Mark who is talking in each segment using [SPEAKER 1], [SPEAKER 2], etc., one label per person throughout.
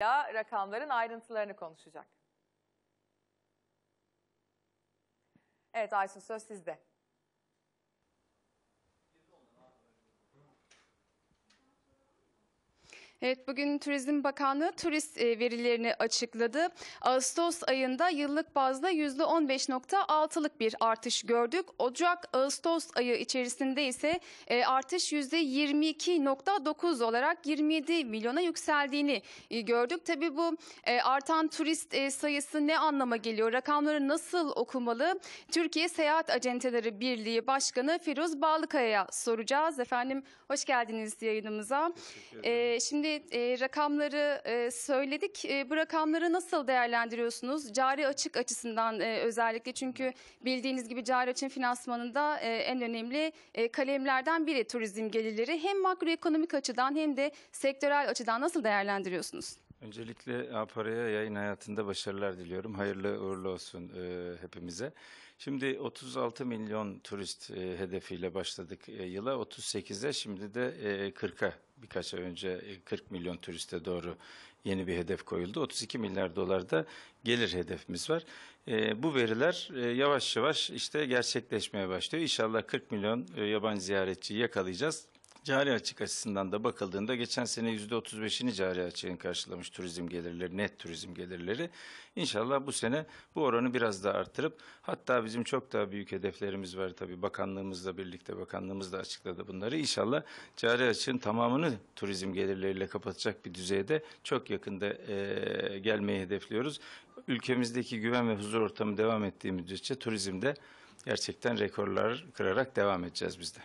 [SPEAKER 1] Ya rakamların ayrıntılarını konuşacak. Evet Aysun söz sizde. Evet bugün Turizm Bakanlığı turist e, verilerini açıkladı. Ağustos ayında yıllık bazda %15.6'lık bir artış gördük. Ocak-Ağustos ayı içerisinde ise e, artış %22.9 olarak 27 milyona yükseldiğini e, gördük. Tabii bu artan turist sayısı ne anlama geliyor? Rakamları nasıl okumalı? Türkiye Seyahat Acenteleri Birliği Başkanı Firuz Bağlıkaya'ya soracağız. Efendim hoş geldiniz yayınımıza. şimdi önemli hani, e, rakamları e, söyledik. E, bu rakamları nasıl değerlendiriyorsunuz? Cari açık açısından e, özellikle çünkü bildiğiniz gibi cari açın finansmanında e, en önemli e, kalemlerden biri turizm gelirleri. Hem makroekonomik açıdan hem de sektörel açıdan nasıl değerlendiriyorsunuz?
[SPEAKER 2] Öncelikle Apara'ya yayın hayatında başarılar diliyorum. Hayırlı uğurlu olsun e, hepimize. Şimdi 36 milyon turist e, hedefiyle başladık e, yıla. 38'e şimdi de e, 40'a birkaç ay önce 40 e, milyon turiste doğru yeni bir hedef koyuldu. 32 milyar dolar da gelir hedefimiz var. E, bu veriler e, yavaş yavaş işte gerçekleşmeye başlıyor. İnşallah 40 milyon e, yabancı ziyaretçiyi yakalayacağız. Cari açık açısından da bakıldığında geçen sene %35'ini cari açığın karşılamış turizm gelirleri, net turizm gelirleri. İnşallah bu sene bu oranı biraz daha artırıp hatta bizim çok daha büyük hedeflerimiz var tabii bakanlığımızla birlikte bakanlığımız da açıkladı bunları. İnşallah cari açığın tamamını turizm gelirleriyle kapatacak bir düzeyde çok yakında e, gelmeyi hedefliyoruz. Ülkemizdeki güven ve huzur ortamı devam ettiği müddetçe turizmde gerçekten rekorlar kırarak devam edeceğiz biz de.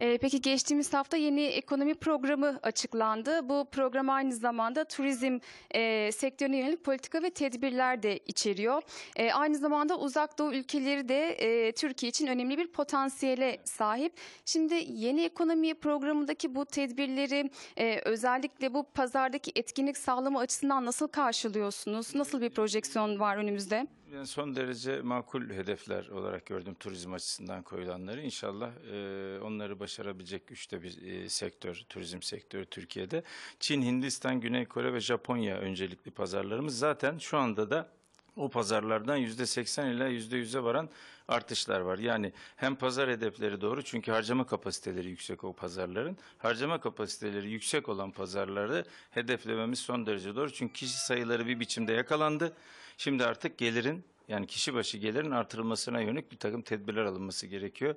[SPEAKER 1] Ee, peki geçtiğimiz hafta yeni ekonomi programı açıklandı. Bu program aynı zamanda turizm e, sektörüne yönelik politika ve tedbirler de içeriyor. E, aynı zamanda uzak doğu ülkeleri de e, Türkiye için önemli bir potansiyele sahip. Şimdi yeni ekonomi programındaki bu tedbirleri e, özellikle bu pazardaki etkinlik sağlama açısından nasıl karşılıyorsunuz? Nasıl bir projeksiyon var önümüzde?
[SPEAKER 2] yani son derece makul hedefler olarak gördüm turizm açısından koyulanları. İnşallah e, onları başarabilecek üçte bir e, sektör, turizm sektörü Türkiye'de. Çin, Hindistan, Güney Kore ve Japonya öncelikli pazarlarımız. Zaten şu anda da o pazarlardan yüzde seksen ila yüzde yüze varan artışlar var. Yani hem pazar hedefleri doğru çünkü harcama kapasiteleri yüksek o pazarların. Harcama kapasiteleri yüksek olan pazarları hedeflememiz son derece doğru. Çünkü kişi sayıları bir biçimde yakalandı. Şimdi artık gelirin yani kişi başı gelirin artırılmasına yönelik bir takım tedbirler alınması gerekiyor.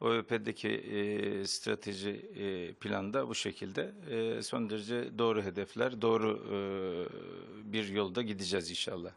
[SPEAKER 2] OYP'deki e, strateji e, planda bu şekilde e, son derece doğru hedefler, doğru e, bir yolda gideceğiz inşallah.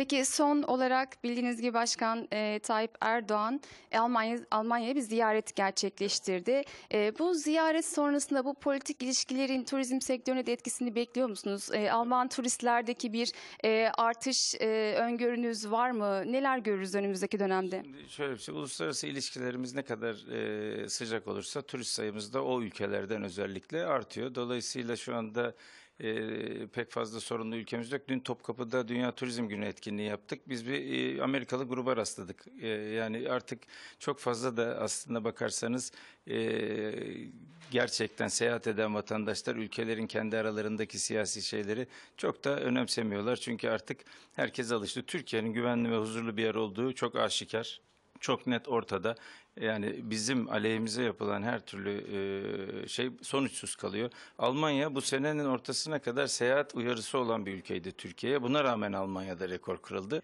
[SPEAKER 1] Peki son olarak bildiğiniz gibi Başkan e, Tayyip Erdoğan e, Almanya Almanya'ya bir ziyaret gerçekleştirdi. E, bu ziyaret sonrasında bu politik ilişkilerin turizm sektörüne de etkisini bekliyor musunuz? E, Alman turistlerdeki bir e, artış e, öngörünüz var mı? Neler görürüz önümüzdeki dönemde? Şimdi
[SPEAKER 2] şöyle bir şey, uluslararası ilişkilerimiz ne kadar e, sıcak olursa turist sayımız da o ülkelerden özellikle artıyor. Dolayısıyla şu anda e, pek fazla sorunlu ülkemiz yok. Dün Topkapı'da Dünya Turizm Günü etkinliği yaptık. Biz bir e, Amerikalı gruba rastladık. E, yani artık çok fazla da aslında bakarsanız e, gerçekten seyahat eden vatandaşlar ülkelerin kendi aralarındaki siyasi şeyleri çok da önemsemiyorlar. Çünkü artık herkes alıştı. Türkiye'nin güvenli ve huzurlu bir yer olduğu çok aşikar çok net ortada. Yani bizim aleyhimize yapılan her türlü e, şey sonuçsuz kalıyor. Almanya bu senenin ortasına kadar seyahat uyarısı olan bir ülkeydi Türkiye'ye. Buna rağmen Almanya'da rekor kırıldı.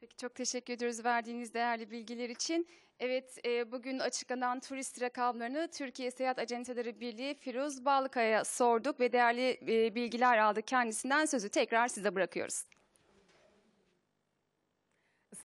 [SPEAKER 1] Peki çok teşekkür ediyoruz verdiğiniz değerli bilgiler için. Evet e, bugün açıklanan turist rakamlarını Türkiye Seyahat Acenteleri Birliği Firuz Balkaya sorduk ve değerli e, bilgiler aldık kendisinden. Sözü tekrar size bırakıyoruz.